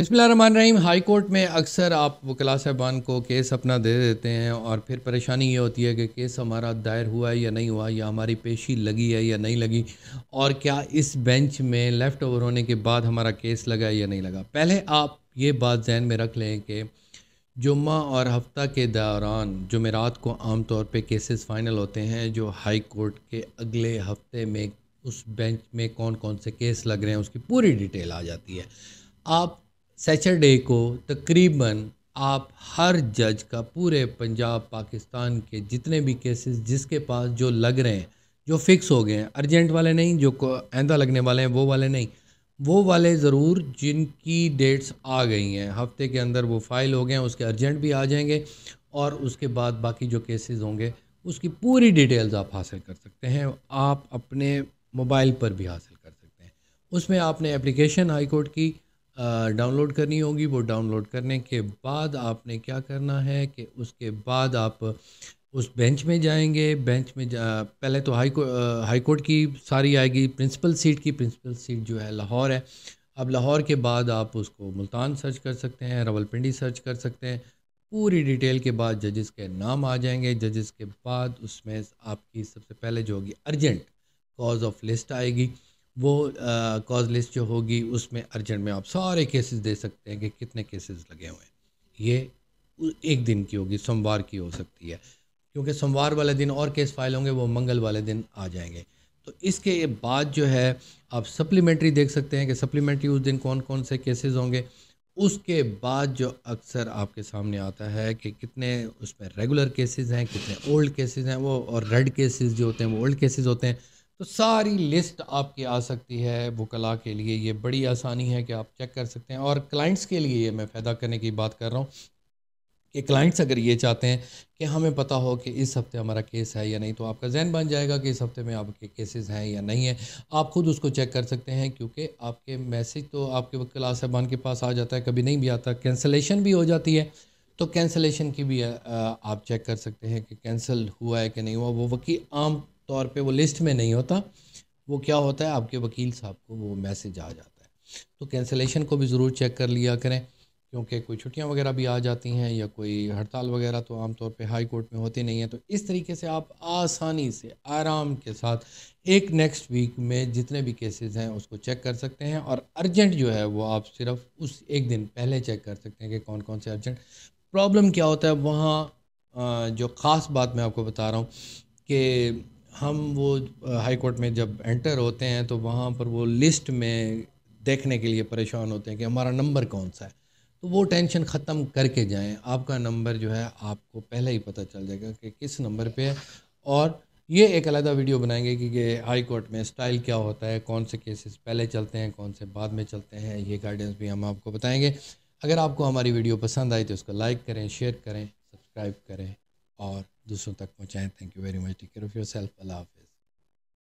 बसमीम high court में अक्सर आप वकला साहबान को केस अपना दे देते हैं और फिर परेशानी ये होती है कि केस हमारा दायर हुआ है या नहीं हुआ या हमारी पेशी लगी है या नहीं लगी और क्या इस बेंच में लेफ़्ट ओवर होने के बाद हमारा केस लगा या नहीं लगा पहले आप ये बात जहन में रख लें कि जुम्मा और हफ्ता के दौरान जमेरात को आम तौर पर केसेस फ़ाइनल होते हैं जो हाई कोर्ट के अगले हफ्ते में उस बेंच में कौन कौन से केस लग रहे हैं उसकी पूरी डिटेल आ जाती है आप सैटरडे को तकरीबन आप हर जज का पूरे पंजाब पाकिस्तान के जितने भी केसेस जिसके पास जो लग रहे हैं जो फिक्स हो गए हैं अर्जेंट वाले नहीं जो आंदा लगने वाले हैं वो वाले नहीं वो वाले ज़रूर जिनकी डेट्स आ गई हैं हफ्ते के अंदर वो फाइल हो गए हैं उसके अर्जेंट भी आ जाएंगे और उसके बाद बाकी जो केसेस होंगे उसकी पूरी डिटेल्स आप हासिल कर सकते हैं आप अपने मोबाइल पर भी हासिल कर सकते हैं उसमें आपने एप्लीकेशन हाई कोर्ट की डाउनलोड करनी होगी वो डाउनलोड करने के बाद आपने क्या करना है कि उसके बाद आप उस बेंच में जाएंगे बेंच में जा पहले तो हाई को, हाई कोर्ट की सारी आएगी प्रिंसिपल सीट की प्रिंसिपल सीट जो है लाहौर है अब लाहौर के बाद आप उसको मुल्तान सर्च कर सकते हैं रावलपिंडी सर्च कर सकते हैं पूरी डिटेल के बाद जजेस के नाम आ जाएंगे जजेस के बाद उसमें आपकी सबसे पहले जो होगी अर्जेंट कॉज ऑफ लिस्ट आएगी वो कॉज लिस्ट जो होगी उसमें अर्जेंट में आप सारे केसेस दे सकते हैं कि कितने केसेस लगे हुए हैं ये एक दिन की होगी सोमवार की हो सकती है क्योंकि सोमवार वाले दिन और केस फाइल होंगे वो मंगल वाले दिन आ जाएंगे तो इसके बाद जो है आप सप्लीमेंट्री देख सकते हैं कि सप्लीमेंट्री उस दिन कौन कौन से केसेस होंगे उसके बाद जो अक्सर आपके सामने आता है कि कितने उसमें रेगुलर केसेस हैं कितने ओल्ड केसेस हैं वो और रेड केसेस जो होते हैं वो ओल्ड केसेस होते हैं तो सारी लिस्ट आपकी आ सकती है वकला के लिए ये बड़ी आसानी है कि आप चेक कर सकते हैं और क्लाइंट्स के लिए ये मैं फ़ायदा करने की बात कर रहा हूँ कि क्लाइंट्स अगर ये चाहते हैं कि हमें पता हो कि इस हफ्ते हमारा केस है या नहीं तो आपका जहन बन जाएगा कि इस हफ्ते में आपके केसेस हैं या नहीं है आप खुद उसको चेक कर सकते हैं क्योंकि आपके मैसेज तो आपके वकील साहबान के पास आ जाता है कभी नहीं भी आता कैंसलेशन भी हो जाती है तो कैंसलेशन की भी आप चेक कर सकते हैं कि कैंसल हुआ है कि नहीं हुआ वो वकील आम तौर पे वो लिस्ट में नहीं होता वो क्या होता है आपके वकील साहब को वो मैसेज आ जाता है तो कैंसिलेशन को भी ज़रूर चेक कर लिया करें क्योंकि कोई छुट्टियां वगैरह भी आ जाती हैं या कोई हड़ताल वगैरह तो आमतौर पे हाई कोर्ट में होती नहीं है तो इस तरीके से आप आसानी से आराम के साथ एक नेक्स्ट वीक में जितने भी केसेस हैं उसको चेक कर सकते हैं और अर्जेंट जो है वो आप सिर्फ उस एक दिन पहले चेक कर सकते हैं कि कौन कौन से अर्जेंट प्रॉब्लम क्या होता है वहाँ जो ख़ास बात मैं आपको बता रहा हूँ कि हम वो हाई कोर्ट में जब एंटर होते हैं तो वहाँ पर वो लिस्ट में देखने के लिए परेशान होते हैं कि हमारा नंबर कौन सा है तो वो टेंशन ख़त्म करके जाएं आपका नंबर जो है आपको पहले ही पता चल जाएगा कि किस नंबर पे है और ये एक अलहदा वीडियो बनाएंगे कि ये हाई कोर्ट में स्टाइल क्या होता है कौन से केसेस पहले चलते हैं कौन से बाद में चलते हैं ये गाइडेंस भी हम आपको बताएंगे अगर आपको हमारी वीडियो पसंद आई तो उसको लाइक करें शेयर करें सब्सक्राइब करें और दूसरों तक पहुँचाएँ thank you very much take care of yourself Allah